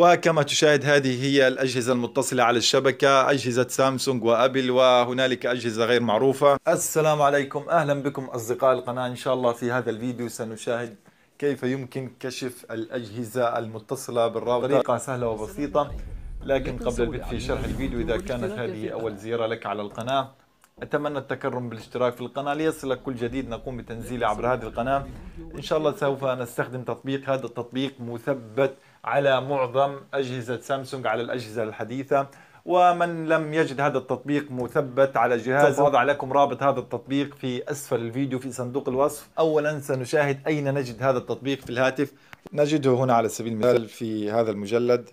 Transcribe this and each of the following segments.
وكما تشاهد هذه هي الأجهزة المتصلة على الشبكة أجهزة سامسونج وأبل وهنالك أجهزة غير معروفة السلام عليكم أهلا بكم أصدقاء القناة إن شاء الله في هذا الفيديو سنشاهد كيف يمكن كشف الأجهزة المتصلة بالرابط طريقة سهلة وبسيطة لكن قبل البدء في شرح الفيديو إذا كانت هذه أول زيارة لك على القناة أتمنى التكرم بالاشتراك في القناة ليصلك كل جديد نقوم بتنزيله عبر هذه القناة إن شاء الله سوف نستخدم تطبيق هذا التطبيق مثبت على معظم أجهزة سامسونج على الأجهزة الحديثة ومن لم يجد هذا التطبيق مثبت على جهاز وضع لكم رابط هذا التطبيق في أسفل الفيديو في صندوق الوصف أولا سنشاهد أين نجد هذا التطبيق في الهاتف نجده هنا على سبيل المثال في هذا المجلد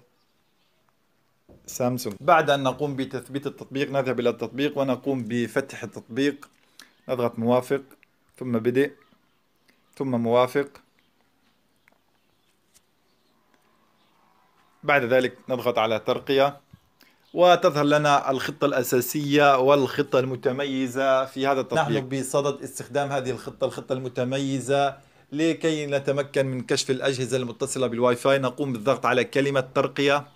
سامسونج بعد أن نقوم بتثبيت التطبيق نذهب إلى التطبيق ونقوم بفتح التطبيق نضغط موافق ثم بدء ثم موافق بعد ذلك نضغط على ترقية وتظهر لنا الخطة الأساسية والخطة المتميزة في هذا التطبيق نحن بصدد استخدام هذه الخطة الخطة المتميزة لكي نتمكن من كشف الأجهزة المتصلة بالواي فاي نقوم بالضغط على كلمة ترقية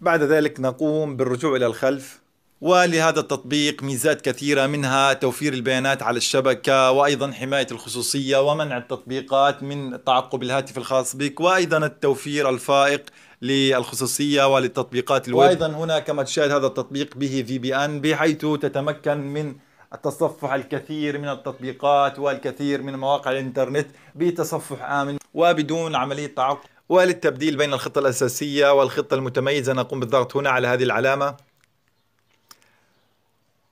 بعد ذلك نقوم بالرجوع إلى الخلف ولهذا التطبيق ميزات كثيرة منها توفير البيانات على الشبكة وأيضا حماية الخصوصية ومنع التطبيقات من تعقب الهاتف الخاص بك وأيضا التوفير الفائق للخصوصية وللتطبيقات الويب وأيضا هنا كما تشاهد هذا التطبيق به في بي أن بحيث تتمكن من التصفح الكثير من التطبيقات والكثير من مواقع الانترنت بتصفح آمن وبدون عملية تعقب وللتبديل بين الخطة الأساسية والخطة المتميزة نقوم بالضغط هنا على هذه العلامة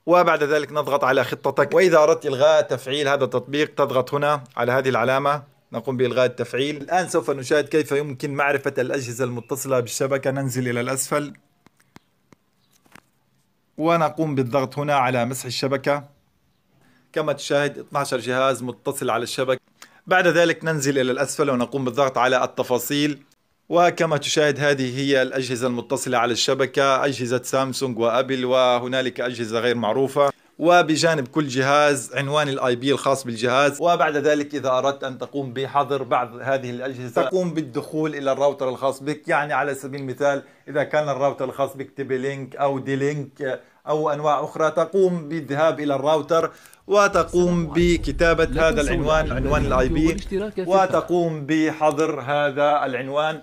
وبعد ذلك نضغط على خطتك وإذا أردت إلغاء تفعيل هذا التطبيق تضغط هنا على هذه العلامة نقوم بإلغاء التفعيل الآن سوف نشاهد كيف يمكن معرفة الأجهزة المتصلة بالشبكة ننزل إلى الأسفل ونقوم بالضغط هنا على مسح الشبكة كما تشاهد 12 جهاز متصل على الشبكة بعد ذلك ننزل إلى الأسفل ونقوم بالضغط على التفاصيل وكما تشاهد هذه هي الأجهزة المتصلة على الشبكة أجهزة سامسونج وأبل وهنالك أجهزة غير معروفة وبجانب كل جهاز عنوان الاي بي الخاص بالجهاز وبعد ذلك اذا اردت ان تقوم بحظر بعض هذه الاجهزه تقوم بالدخول الى الراوتر الخاص بك يعني على سبيل المثال اذا كان الراوتر الخاص بك تبي لينك او دي لينك أو أنواع أخرى تقوم بالذهاب إلى الراوتر وتقوم بكتابة هذا العنوان عنوان الاي بي وتقوم بحظر هذا العنوان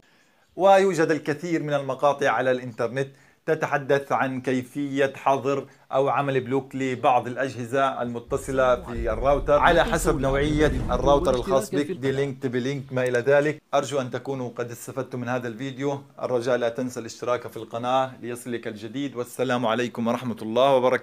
ويوجد الكثير من المقاطع على الانترنت تتحدث عن كيفية حظر أو عمل بلوك لبعض الأجهزة المتصلة في الراوتر على حسب نوعية الراوتر الخاص بك دي لينك تبي لينك ما إلى ذلك أرجو أن تكونوا قد استفدتم من هذا الفيديو الرجاء لا تنسى الاشتراك في القناة ليصلك الجديد والسلام عليكم ورحمة الله وبركاته